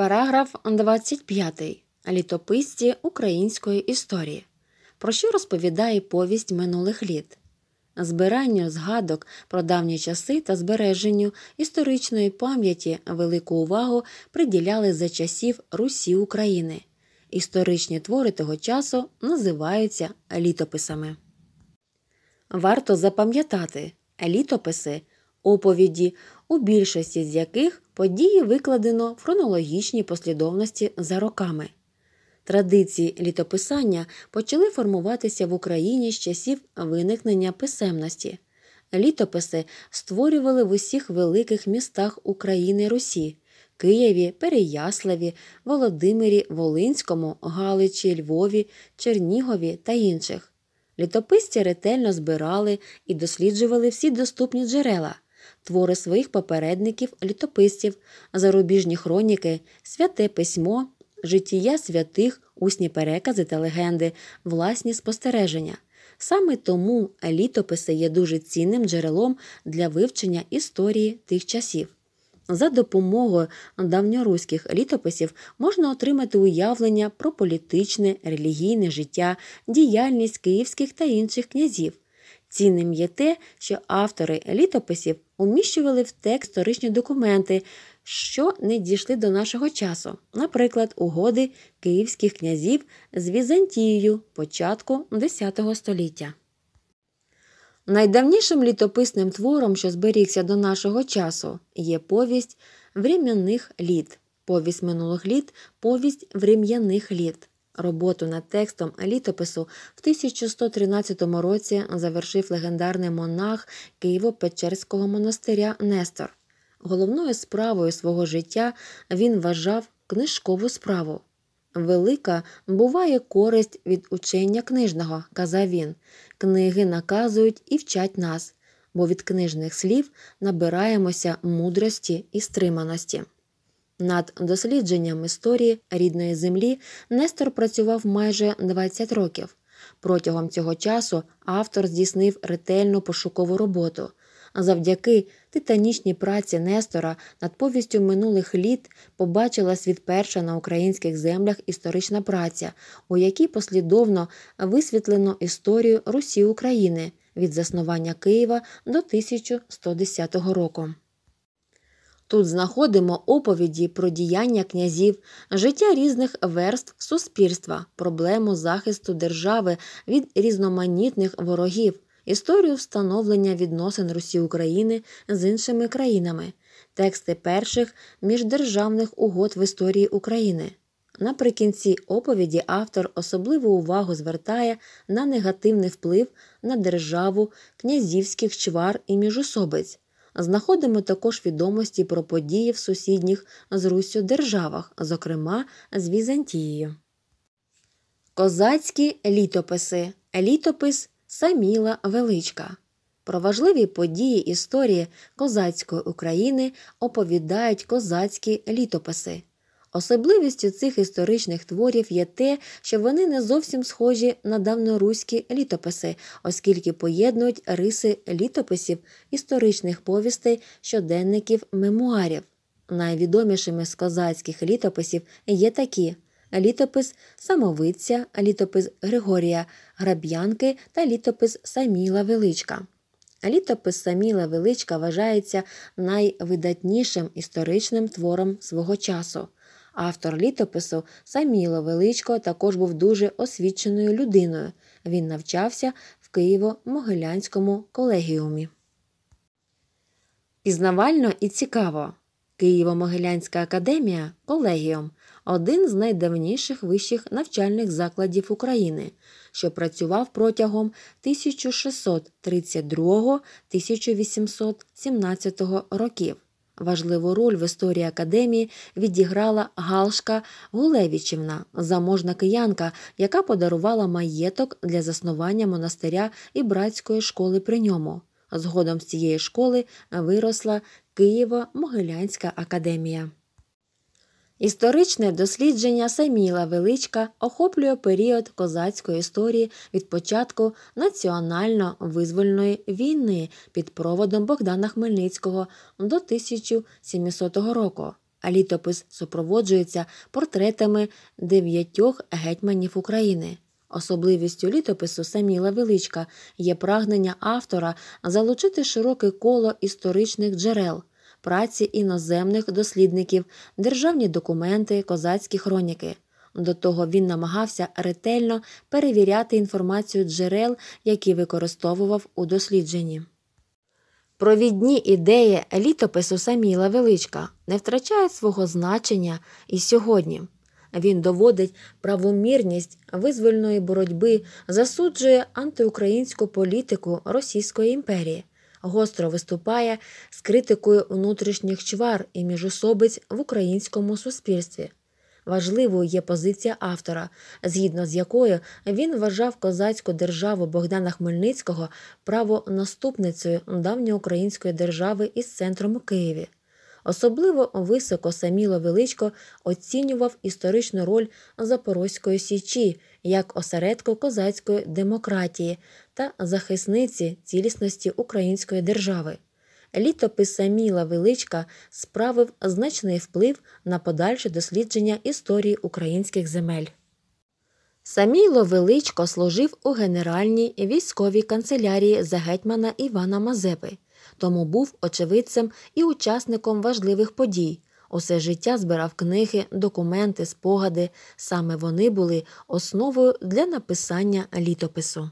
Параграф 25. Літописці української історії. Про що розповідає повість минулих літ? Збиранню згадок про давні часи та збереженню історичної пам'яті велику увагу приділяли за часів Русі України. Історичні твори того часу називаються літописами. Варто запам'ятати, літописи оповіді, у більшості з яких події викладено в хронологічній послідовності за роками. Традиції літописання почали формуватися в Україні з часів виникнення писемності. Літописи створювали в усіх великих містах України Русі Києві, Переяславі, Володимирі, Волинському, Галичі, Львові, Чернігові та інших. Літописці ретельно збирали і досліджували всі доступні джерела твори своїх попередників, літописців, зарубіжні хроніки, святе письмо, життя святих, усні перекази та легенди, власні спостереження. Саме тому літописи є дуже цінним джерелом для вивчення історії тих часів. За допомогою давньоруських літописів можна отримати уявлення про політичне, релігійне життя, діяльність київських та інших князів. Цінним є те, що автори літописів уміщували в текст історичні документи, що не дійшли до нашого часу, наприклад, угоди київських князів з Візантією початку X століття. Найдавнішим літописним твором, що зберігся до нашого часу, є повість врем'яних літ, повість минулих літ, повість врем'яних літ. Роботу над текстом літопису в 1113 році завершив легендарний монах Києво-Печерського монастиря Нестор. Головною справою свого життя він вважав книжкову справу. Велика буває користь від учення книжного, казав він. Книги наказують і вчать нас, бо від книжних слів набираємося мудрості і стриманості. Над дослідженням історії рідної землі Нестор працював майже 20 років. Протягом цього часу автор здійснив ретельну пошукову роботу. Завдяки титанічній праці Нестора над повістю минулих літ побачила світ перша на українських землях історична праця, у якій послідовно висвітлено історію Русі України від заснування Києва до 1110 року. Тут знаходимо оповіді про діяння князів, життя різних верств суспільства, проблему захисту держави від різноманітних ворогів, історію встановлення відносин Русі України з іншими країнами, тексти перших міждержавних угод в історії України. Наприкінці оповіді автор особливу увагу звертає на негативний вплив на державу князівських чвар і міжособиць. Знаходимо також відомості про події в сусідніх з Руссю державах, зокрема з Візантією. Козацькі літописи. Літопис Саміла Величка. Про важливі події історії козацької України оповідають козацькі літописи. Особливістю цих історичних творів є те, що вони не зовсім схожі на давноруські літописи, оскільки поєднують риси літописів, історичних повістей, щоденників, мемуарів. Найвідомішими з козацьких літописів є такі. Літопис Самовиця, літопис Григорія Граб'янки та літопис Саміла Величка. Літопис Саміла Величка вважається найвидатнішим історичним твором свого часу. Автор літопису Саміло Величко також був дуже освіченою людиною. Він навчався в Києво-Могилянському колегіумі. Пізнавально і цікаво. Києво-Могилянська академія колегіум один з найдавніших вищих навчальних закладів України, що працював протягом 1632 1817 років. Важливу роль в історії академії відіграла Галшка Гулевічівна, заможна киянка, яка подарувала маєток для заснування монастиря і братської школи при ньому. Згодом з цієї школи виросла Києво-Могилянська академія. Історичне дослідження Саміла Величка охоплює період козацької історії від початку національно-визвольної війни під проводом Богдана Хмельницького до 1700 року. А літопис супроводжується портретами дев'ятьох гетьманів України. Особливістю літопису Саміла Величка є прагнення автора залучити широке коло історичних джерел праці іноземних дослідників, державні документи, козацькі хроніки. До того він намагався ретельно перевіряти інформацію джерел, які використовував у дослідженні. Провідні ідеї літопису Саміла Величка не втрачають свого значення і сьогодні. Він доводить правомірність визвольної боротьби, засуджує антиукраїнську політику Російської імперії гостро виступає з критикою внутрішніх чвар і міжусобиць в українському суспільстві. Важливою є позиція автора, згідно з якою він вважав козацьку державу Богдана Хмельницького правонаступницею давньоукраїнської держави із центром у Києві. Особливо високо Саміло Величко оцінював історичну роль Запорозької Січі як осередку козацької демократії та захисниці цілісності Української держави. Літопис Саміла Величка справив значний вплив на подальше дослідження історії українських земель. Саміло Величко служив у Генеральній військовій канцелярії за гетьмана Івана Мазепи тому був очевидцем і учасником важливих подій. Усе життя збирав книги, документи, спогади. Саме вони були основою для написання літопису.